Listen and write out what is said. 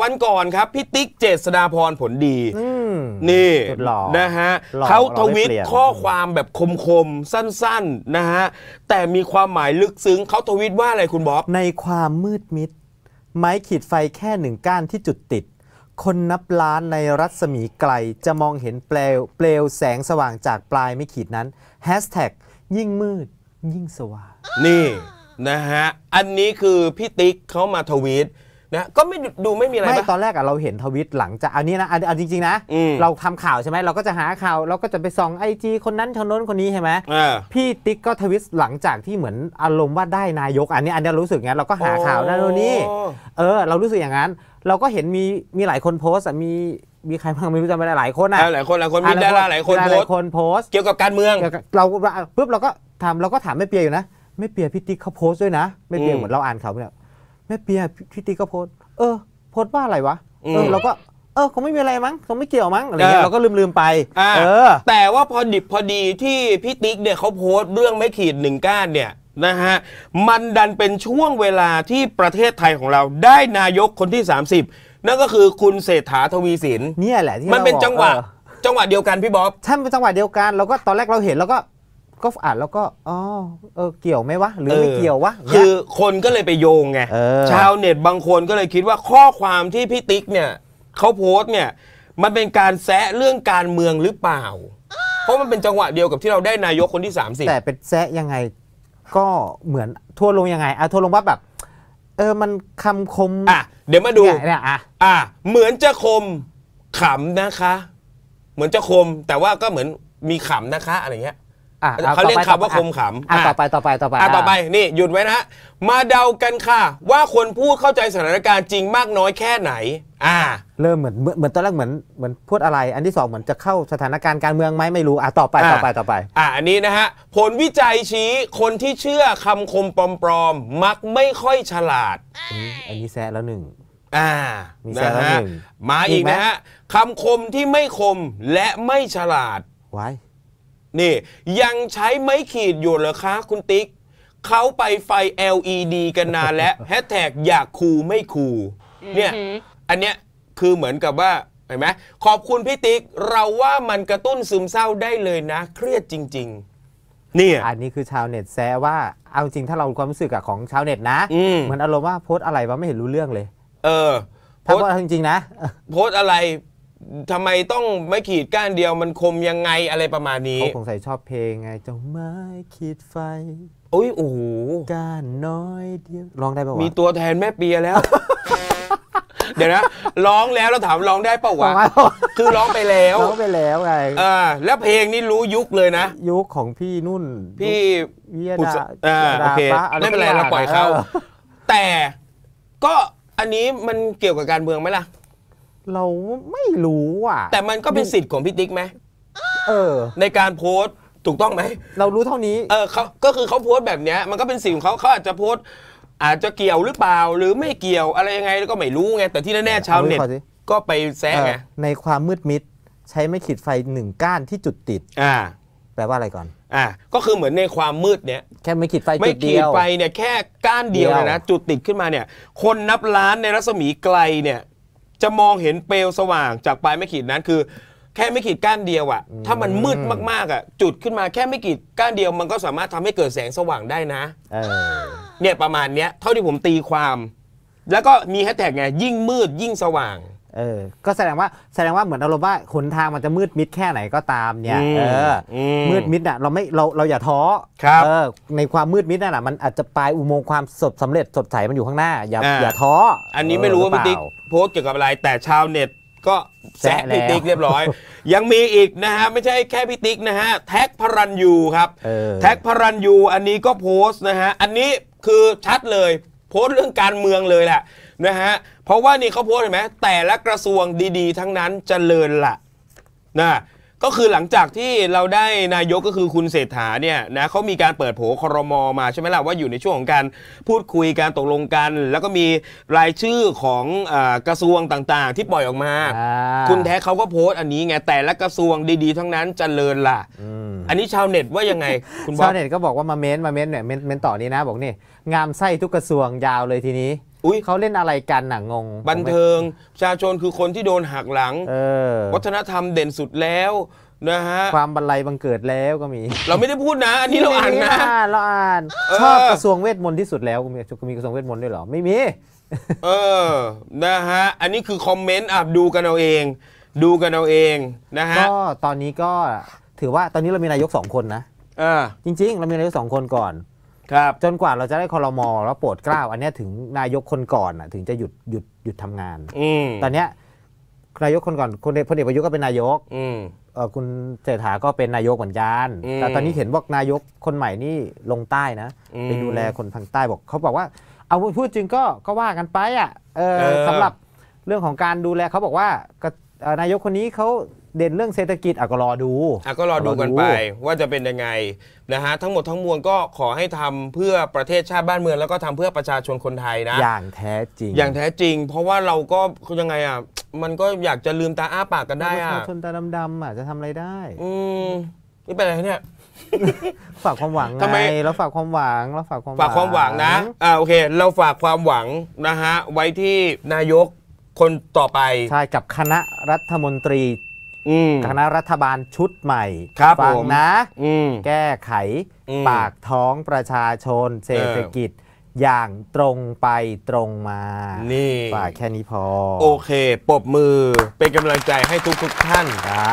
วันก่อนครับ พี่ติ๊กเจษดาพรผลดีนี่ นะฮะเขาทวิตข้อความแบบคมๆ สั้นๆ นะฮะ แต่มีความหมายลึกซึ้งเขาทวิตว่าอะไรคุณบ๊อบในความมืดมิด ไม้ขีดไฟแค่หนึ่งก้านที่จุดติด คนนับล้านในรัศมีไกล จะมองเห็นเปลวเปลวแสงสว่างจากปลายไม้ขีดนั้นแฮชแท็กยิ่งมืดยิ่งสว่างนี่นะฮะอันนี้คือพี่ติ๊กเขามาทวีตนะก็ไม่ดูไม่มีอะไรไม่ตอนแรกอะเราเห็นทวิตหลังจากอันนี้นะอันจริง ๆ นะ เราทำข่าวใช่ไหมเราก็จะหาข่าวเราก็จะไปส่องไอจีคนนั้นคนน้นคนนี้ใช่ไหมพี่ติ๊กก็ทวิตหลังจากที่เหมือนอารมณ์ว่าได้นายกอันนี้ อันนี้รู้สึกงั้นเราก็หาข่าวนั่นนี่เออเรารู้สึกอย่างนั้น เราก็เห็นมีมีหลายคนโพสต์มีมีใครบ้างไม่รู้จำไม่ได้หลายคนอะหลายคนหลายคนมีดาราหลายคนโพสต์ เกี่ยวกับการเมืองเราปุ๊บเราก็ทำเราก็ถามไม่เปียอยู่นะไม่เปียพี่ติ๊กเขาโพสต์ด้วยนะไม่เปียเหมือนเราอ่านเขาเนี่ยแม่เปียพี่ตีก็โพสเออ โพสว่าอะไรวะ เออเราก็ เออคงไม่มีอะไรมั้งคงไม่เกี่ยวมั้งอะไรเงี้ย เราก็ลืมลืมไป เออ แต่ว่าพอดิบพอดีที่พี่ติ๊กเนี่ยเขาโพสเรื่องไม่ขีดหนึ่งก้านเนี่ย นะฮะ มันดันเป็นช่วงเวลาที่ประเทศไทยของเราได้นายกคนที่ 30 นั่นก็คือคุณเศรษฐาทวีสินเนี่ยแหละที่มันเป็นจังหวะจังหวะเดียวกันพี่บ๊อบใช่เป็นจังหวะเดียวกัน เราก็ตอนแรกเราเห็นเราก็ก็อ่านแล้วก็ อ๋อ เออ เกี่ยวไหมวะ หรือไม่เกี่ยววะ คือคนก็เลยไปโยงไง ชาวเน็ตบางคนก็เลยคิดว่าข้อความที่พี่ติ๊กเนี่ย เขาโพสต์เนี่ย มันเป็นการแซะเรื่องการเมืองหรือเปล่า เพราะมันเป็นจังหวะเดียวกับที่เราได้นายกคนที่30แต่เป็นแซะยังไง ก็เหมือนทั่วลงยังไงอ่ะทั่วลงว่าแบบ เออมันคำคมอ่ะเดี๋ยวมาดูเนี่ยอ่ะอ่ะเหมือนจะคมขำนะคะ เหมือนจะคมแต่ว่าก็เหมือนมีขำนะคะอะไรเงี้ยเขาเรียกคำว่าคมขำ ต่อไปต่อไปต่อไปต่อไปนี่หยุดไว้นะ มาเดากันค่ะ ว่าคนพูดเข้าใจสถานการณ์จริงมากน้อยแค่ไหนอ่าเริ่มเหมือนเหมือนตอนแรกเหมือนเหมือนพูดอะไร อันที่สองเหมือนจะเข้าสถานการณ์การเมืองไหมไม่รู้อ่ะต่อไปต่อไปต่อไปอ่าอันนี้นะฮะผลวิจัยชี้คนที่เชื่อคำคมปลอมๆมักไม่ค่อยฉลาดอันนี้แซะแล้วหนึ่งอ่านึ่งมาอีกนะฮะคำคมที่ไม่คมและไม่ฉลาดไว้นี่ ยังใช้ไม้ขีดอยู่เหรอคะ คุณติ๊กเขาไปไฟ LED กันนานแล้วแฮชแท็กอยากคูไม่คูเนี่ยอันเนี้ยคือเหมือนกับว่าเห็นไหมขอบคุณพี่ติ๊กเราว่ามันกระตุ้นซึมเศร้าได้เลยนะ เครียดจริง ๆเนี่ยอันนี้คือชาวเน็ตแซว่า เอาจริงถ้าเราความรู้สึกของชาวเน็ตนะเหมือนอารมณ์ว่าโพสอะไรวะไม่เห็นรู้เรื่องเลย เออโพสจริงๆนะโพสอะไรทำไมต้องไม่ขีดก้านเดียวมันคมยังไงอะไรประมาณนี้เขาสงสัยชอบเพลงไงเจ้าไม้ขีดไฟโอ้ยโอ้ก้านน้อยเดียวร้องได้ปะวะมีตัวแทนแม่เปียแล้ว เดี๋ยวนะ ร้องแล้วเราถามร้องได้ปะวะคือร้องไปแล้วร้องไปแล้วไงอ่าแล้วเพลงนี้รู้ยุคเลยนะยุคของพี่นุ่น พี่เวียดาอ่าโอเคไม่เป็นไรเราปล่อยเข้า แต่ก็อันนี้มันเกี่ยวกับการเมืองไหมล่ะเราไม่รู้อ่ะ แต่มันก็เป็นสิทธิ์ของพี่ติ๊กไหมเออในการโพสต์ถูกต้องไหมเรารู้เท่านี้เออเขาก็คือเขาโพสต์แบบเนี้ยมันก็เป็นสิทธิ์ของเขาเขาอาจจะโพสต์อาจจะเกี่ยวหรือเปล่าหรือไม่เกี่ยวอะไรยังไงก็ไม่รู้ไงแต่ที่แน่ๆชาวเน็ตก็ไปแซะไงในความมืดมิดใช้ไม่ขีดไฟหนึ่งก้านที่จุดติดอ่า แปลว่าอะไรก่อนอ่าก็คือเหมือนในความมืดเนี้ยแค่ไม่ขีดไฟไม่ขีดไฟเนี่ยแค่ก้านเดียวเนยนะจุดติดขึ้นมาเนี่ย คนนับล้านในรัศมีไกลเนี่ยจะมองเห็นเปลวสว่างจากปลายไม่ขีดนั้นคือแค่ไม่ขีดก้านเดียวอะถ้ามันมืดมากๆอะจุดขึ้นมาแค่ไม่ขีดก้านเดียวมันก็สามารถทำให้เกิดแสงสว่างได้นะเเนี่ย ประมาณเนี้ยเท่าที่ผมตีความ แล้วก็มีแฮชแท็กไงยิ่งมืดยิ่งสว่างเออ ก็แสดงว่าแสดงว่าเหมือนอารมณ์ว่าหนทางมันจะมืดมิดแค่ไหนก็ตามเนี่ยเออ มืดมิดอ่ะเราไม่เราเราอย่าท้อครับเออในความมืดมิดนั่นแหะมันอาจจะปลายอุโมงค์ความสดสำเร็จสดใสมันอยู่ข้างหน้าอย่า อย่าท้ออันนี้ไม่รู้ว่าพี่ติ๊กโพสเกี่ยวกับอะไรแต่ชาวเน็ตก็แซะพี่ติ๊กเรียบร้อย ยังมีอีกนะฮะไม่ใช่แค่พี่ติ๊กนะฮะแท็กพรันยูครับแท็กพรันยูอันนี้ก็โพสต์นะฮะอันนี้คือชัดเลย โพสต์เรื่องการเมืองเลยแหละนะฮะ เพราะว่านี่เขาโพสเห็นไหมแต่ละกระทรวงดีๆ ทั้งนั้นจเจริญละนะ ก็คือหลังจากที่เราได้นายกก็คือคุณเศรษฐาเนี่ยนะเขามีการเปิดโผครมอมาใช่ไหมล่ะว่าอยู่ในช่วงของการพูดคุยการตกลงกัน แล้วก็มีรายชื่อของอกระทรวงต่างๆที่ปล่อยออกมา คุณแท้เขาก็โพสต์อันนี้ไงแต่ละกระทรวงดีๆ ทั้งนั้นจเจริญล่ะอันนี้ชาวเน็ตว่ายังไงคุณชาวเน็ตก็บอกว่ามาเม้นมาเม้นเนี่ยเม้นต่อนี้นะบอกนี่งามไส้ทุกกระทรวงยาวเลยทีนี้อุ้ยเขาเล่นอะไรกันน่ะงง บันเทิงประชาชนคือคนที่โดนหักหลังออวัฒนธรรมเด่นสุดแล้วนะฮะความบันไลบังเกิดแล้วก็มี เราไม่ได้พูดนะ อันนี้เราอ่านนะเราอ่าน ชอบกระทรวงเวทมนต์ที่สุดแล้วมีมีกระทรวงเวทมนต์ด้วยเหรอ ไม่มีเออนะฮะอันนี้คือคอมเมนต์อ่ะดูกันเอาเองดูกันเอาเองนะฮะก็ตอนนี้ก็ถือว่าตอนนี้เรามีนายกสองคนนะเออจริงๆ เรามีนายกสองคนก่อนครับจนกว่าเราจะได้คอรมอแล้วโปรดกล้าวอันนี้ถึงนายกคนก่อนอ่ะถึงจะหยุดหยุดหยุดทำงานตอนเนี้ยนายกคนก่อนคนพลเอกประยุทธ์ก็เป็นนายกคุณเศรษฐาก็เป็นนายกเหมือนกันแต่ตอนนี้เห็นว่านายกคนใหม่นี่ลงใต้นะไปดูแลคนทางใต้บอกเขาบอกว่าเอาพูดจริงก็ก็ว่ากันไปอ่ะสำหรับเรื่องของการดูแลเขาบอกว่านายกคนนี้เขาเด่นเรื่องเศรษฐกิจอ่ะก็รอดูอ่ะก็รอดู กันไปว่าจะเป็นยังไงนะฮะทั้งหมดทั้งมวลก็ขอให้ทำเพื่อประเทศชาติบ้านเมืองแล้วก็ทำเพื่อประชาชนคนไทยนะ อย่างแท้จริง อย่างแท้จริง เพราะว่าเราก็ยังไงอ่ะมันก็อยากจะลืมตาอ้าปากกันได้อ่ะประชาชนตาดำๆอ่ะจะทำอะไรได้อืมนี่เป็นอะไรเนี่ยฝากความหวังทำไมเราฝากความหวังเราฝากความฝากความหวังนะอ่าโอเค เราฝากความหวังนะฮะไว้ที่นายกคนต่อไปใช่กับคณะรัฐมนตรีคณะรัฐบาลชุดใหม่ฟังนะแก้ไขปากท้องประชาชนเศรษฐกิจ อย่างตรงไปตรงมา นี่ฝากแค่นี้พอ โอเคปบมือเป็นกำลังใจให้ทุกทุกท่านค่ะ